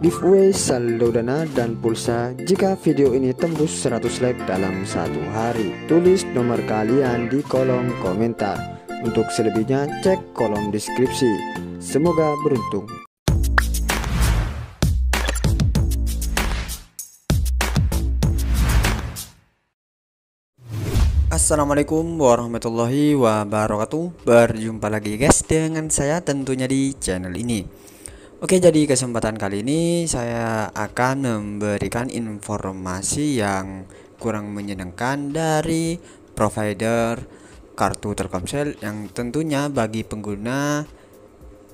giveaway saldo dana dan pulsa jika video ini tembus 100 like dalam satu hari tulis nomor kalian di kolom komentar untuk selebihnya cek kolom deskripsi semoga beruntung Assalamualaikum warahmatullahi wabarakatuh Berjumpa lagi guys dengan saya tentunya di channel ini Oke, jadi kesempatan kali ini saya akan memberikan informasi yang kurang menyenangkan dari provider kartu Telkomsel yang tentunya bagi pengguna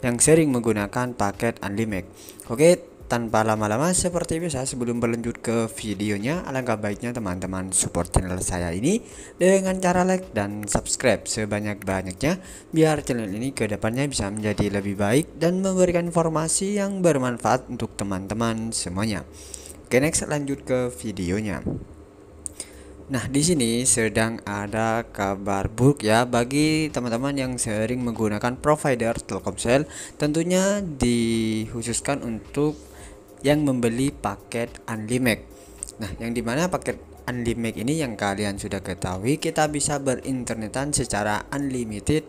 yang sering menggunakan paket Unlimited. Oke, tanpa lama-lama seperti biasa sebelum berlanjut ke videonya alangkah baiknya teman-teman support channel saya ini dengan cara like dan subscribe sebanyak-banyaknya biar channel ini kedepannya bisa menjadi lebih baik dan memberikan informasi yang bermanfaat untuk teman-teman semuanya oke next lanjut ke videonya Nah, di sini sedang ada kabar buruk ya bagi teman-teman yang sering menggunakan provider Telkomsel. Tentunya dikhususkan untuk yang membeli paket Unlimited. Nah, yang dimana paket Unlimited ini yang kalian sudah ketahui kita bisa berinternetan secara unlimited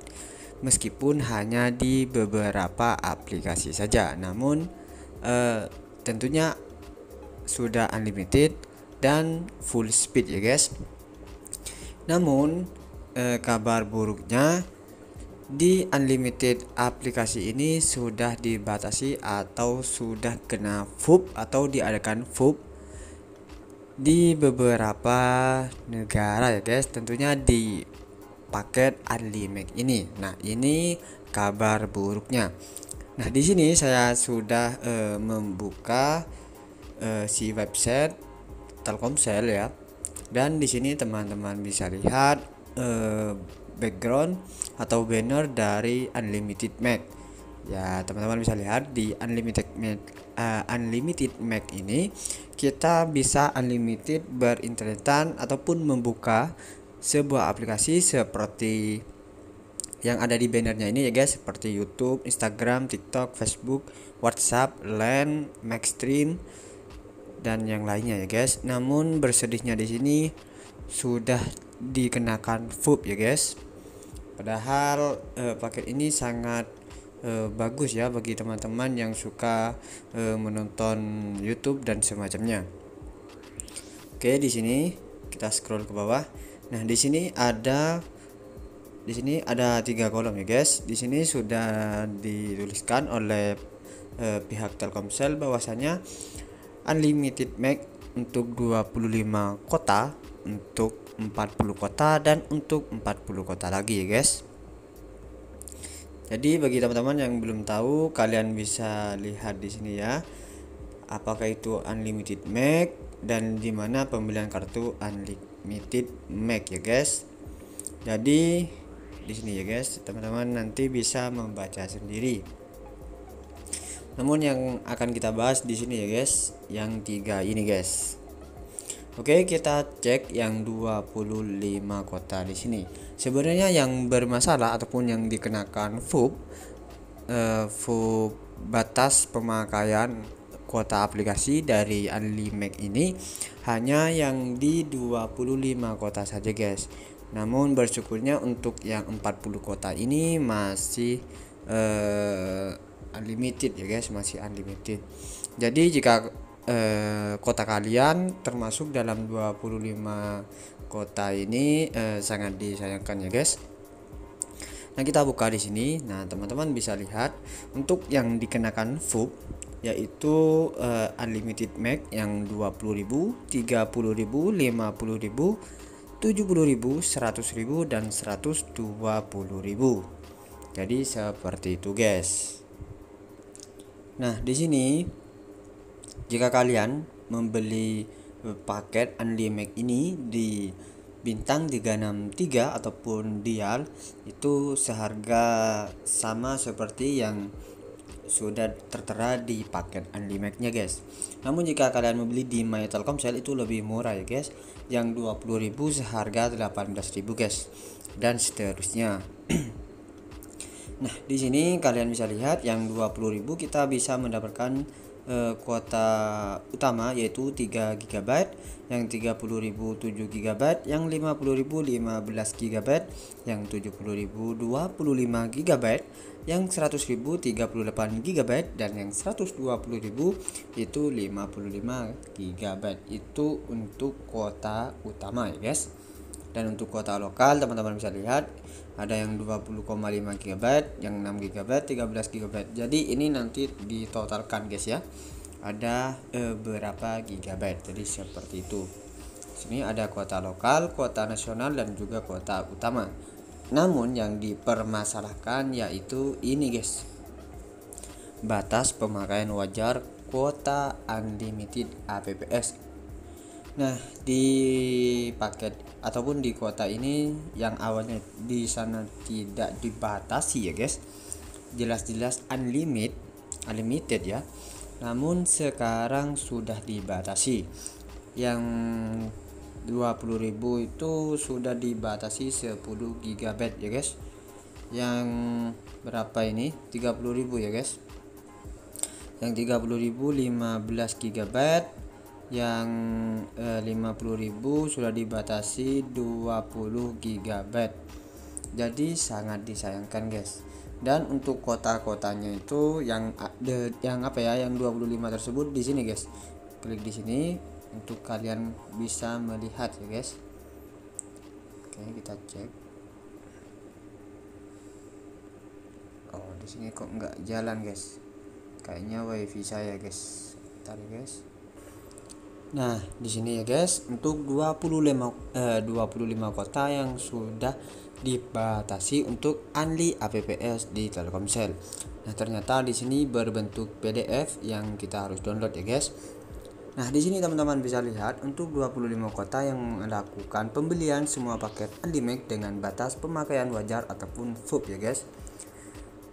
meskipun hanya di beberapa aplikasi saja. Namun eh, tentunya sudah unlimited dan full speed ya guys. Namun eh, kabar buruknya di unlimited aplikasi ini sudah dibatasi atau sudah kena FUB atau diadakan FUB di beberapa negara ya guys tentunya di paket unlimited ini nah ini kabar buruknya nah di sini saya sudah uh, membuka uh, si website Telkomsel ya dan di sini teman-teman bisa lihat uh, background atau banner dari Unlimited Mac. Ya, teman-teman bisa lihat di Unlimited Mac uh, Unlimited Mac ini kita bisa unlimited berinternetan ataupun membuka sebuah aplikasi seperti yang ada di bannernya ini ya guys seperti YouTube, Instagram, TikTok, Facebook, WhatsApp, LAN, Maxstream dan yang lainnya ya guys. Namun bersedihnya di sini sudah dikenakan FUB ya guys padahal eh, paket ini sangat eh, bagus ya bagi teman-teman yang suka eh, menonton YouTube dan semacamnya oke di sini kita scroll ke bawah nah di sini ada di sini ada tiga kolom ya guys di sini sudah dituliskan oleh pihak Telkomsel bahwasanya unlimited max untuk 25 kota untuk 40 kota dan untuk 40 kota lagi ya guys jadi bagi teman-teman yang belum tahu kalian bisa lihat di sini ya apakah itu unlimited mac dan dimana pembelian kartu unlimited mac ya guys jadi di sini ya guys teman-teman nanti bisa membaca sendiri namun yang akan kita bahas di sini ya guys yang tiga ini guys Oke, kita cek yang 25 kota di sini. Sebenarnya yang bermasalah ataupun yang dikenakan FUB eh, FUB batas pemakaian kuota aplikasi dari unlimited ini hanya yang di 25 kota saja, guys. Namun bersyukurnya untuk yang 40 kota ini masih eh, unlimited ya guys, masih unlimited. Jadi jika eh, kota kalian termasuk dalam 25 kota ini eh, sangat disayangkan ya guys Nah kita buka di sini. Nah teman-teman bisa lihat untuk yang dikenakan FUB yaitu uh, unlimited max yang 20.000, 30.000, 50.000, 70.000, 100.000 dan 120.000. Jadi seperti itu guys. Nah, di sini jika kalian membeli paket Unlimited ini di bintang 363 ataupun dial itu seharga sama seperti yang sudah tertera di paket unlimited nya guys namun jika kalian membeli di My Telkomsel itu lebih murah ya guys yang 20.000 seharga 18.000 guys dan seterusnya nah di sini kalian bisa lihat yang 20.000 kita bisa mendapatkan Eh, kuota utama yaitu 3 GB, yang 30.000 7 GB, yang 50.000 15 GB, yang 70.000 25 GB, yang 100.000 38 GB dan yang 120.000 itu 55 GB. Itu untuk kuota utama ya guys dan untuk kuota lokal teman-teman bisa lihat ada yang 20,5 GB yang 6 GB 13 GB jadi ini nanti ditotalkan guys ya ada eh, berapa GB. jadi seperti itu sini ada kuota lokal kuota nasional dan juga kuota utama namun yang dipermasalahkan yaitu ini guys batas pemakaian wajar kuota unlimited APPS Nah, di paket ataupun di kuota ini yang awalnya di sana tidak dibatasi ya, guys. Jelas-jelas unlimited, unlimited ya. Namun sekarang sudah dibatasi. Yang 20.000 itu sudah dibatasi 10 GB ya, guys. Yang berapa ini? 30.000 ya, guys. Yang 30.000 15 GB yang eh, 50.000 sudah dibatasi 20 GB jadi sangat disayangkan guys dan untuk kota-kotanya itu yang ada yang apa ya yang 25 tersebut di sini guys klik di sini untuk kalian bisa melihat ya guys oke kita cek oh di sini kok nggak jalan guys kayaknya wifi saya guys tadi guys Nah, di sini ya guys, untuk 25 eh, 25 kota yang sudah dibatasi untuk Anli APPS di Telkomsel. Nah, ternyata di sini berbentuk PDF yang kita harus download ya guys. Nah, di sini teman-teman bisa lihat untuk 25 kota yang melakukan pembelian semua paket Unlimited dengan batas pemakaian wajar ataupun FUB ya guys.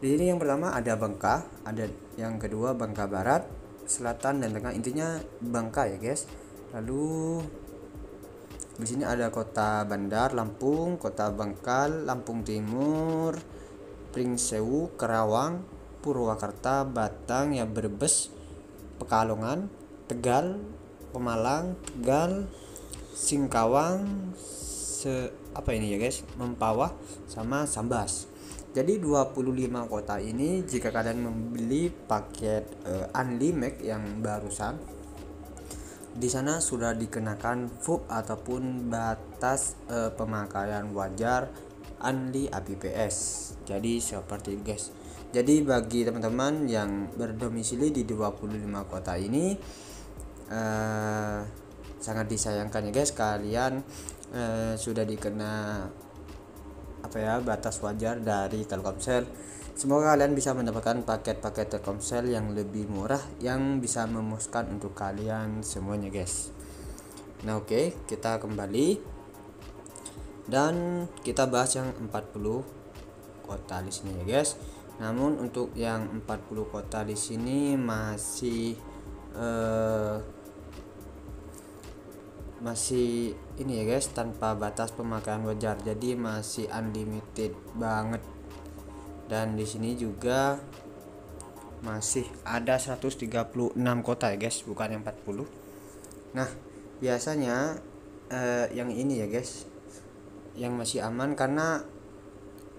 Di sini yang pertama ada Bangka, ada yang kedua Bangka Barat, selatan dan tengah intinya Bangka ya guys lalu di sini ada kota Bandar Lampung kota Bangkal Lampung Timur Pringsewu Kerawang, Purwakarta Batang ya Brebes Pekalongan Tegal Pemalang Tegal Singkawang se apa ini ya guys Mempawah sama Sambas jadi 25 kota ini jika kalian membeli paket uh, eh, Unlimited yang barusan di sana sudah dikenakan FUB ataupun batas uh, pemakaian wajar Unli APPS. Jadi seperti itu guys. Jadi bagi teman-teman yang berdomisili di 25 kota ini uh, sangat disayangkan ya guys kalian uh, sudah dikena apa ya batas wajar dari Telkomsel. Semoga kalian bisa mendapatkan paket-paket Telkomsel yang lebih murah yang bisa memuaskan untuk kalian semuanya guys. Nah oke okay, kita kembali dan kita bahas yang 40 kota di sini ya guys. Namun untuk yang 40 kota di sini masih eh, masih ini ya guys tanpa batas pemakaian wajar jadi masih unlimited banget dan di sini juga masih ada 136 kota ya guys bukan yang 40 nah biasanya eh, yang ini ya guys yang masih aman karena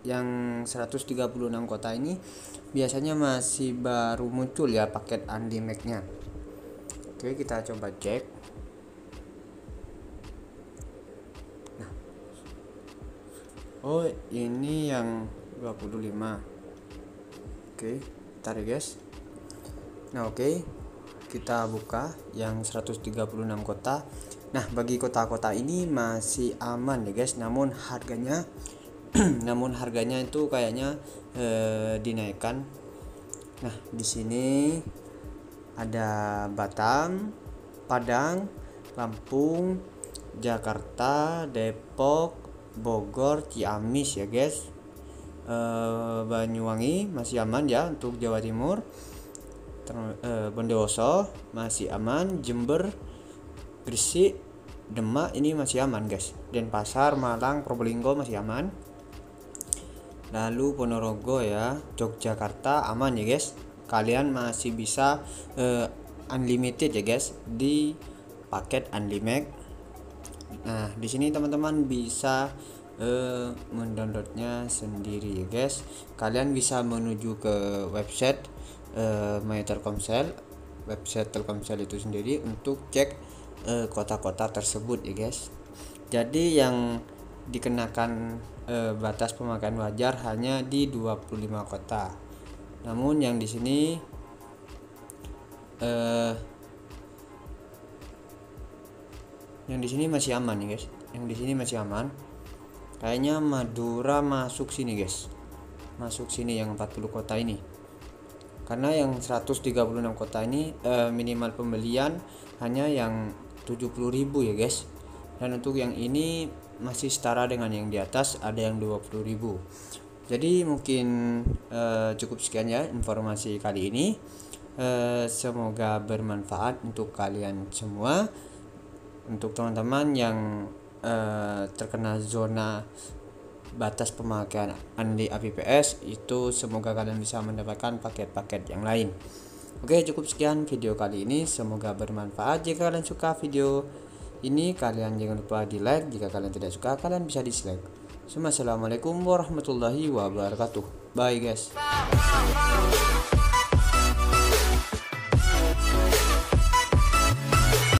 yang 136 kota ini biasanya masih baru muncul ya paket undimed nya oke kita coba cek oh ini yang 25 oke okay, tarik guys nah oke kita buka yang 136 kota nah bagi kota-kota ini masih aman ya guys namun harganya namun harganya itu kayaknya eh, dinaikkan nah di sini ada Batam Padang Lampung Jakarta, Depok, Bogor Ciamis ya guys e, Banyuwangi masih aman ya untuk Jawa Timur e, Bondowoso masih aman Jember Gresik Demak ini masih aman guys Denpasar Malang Probolinggo masih aman lalu Ponorogo ya Yogyakarta aman ya guys kalian masih bisa e, unlimited ya guys di paket Unlimited nah di sini teman-teman bisa uh, mendownloadnya sendiri ya guys kalian bisa menuju ke website uh, eh, my telkomsel website telkomsel itu sendiri untuk cek eh, kota-kota uh, tersebut ya guys jadi yang dikenakan uh, batas pemakaian wajar hanya di 25 kota namun yang di sini eh, yang di sini masih aman nih guys yang di sini masih aman kayaknya Madura masuk sini guys masuk sini yang 40 kota ini karena yang 136 kota ini eh, minimal pembelian hanya yang 70.000 ya guys dan untuk yang ini masih setara dengan yang di atas ada yang 20.000 jadi mungkin eh, cukup sekian ya informasi kali ini eh, semoga bermanfaat untuk kalian semua untuk teman-teman yang eh, terkena zona batas pemakaian Andi APPS itu semoga kalian bisa mendapatkan paket-paket yang lain. Oke, cukup sekian video kali ini. Semoga bermanfaat. Jika kalian suka video ini, kalian jangan lupa di-like. Jika kalian tidak suka, kalian bisa dislike. Assalamualaikum warahmatullahi wabarakatuh. Bye guys.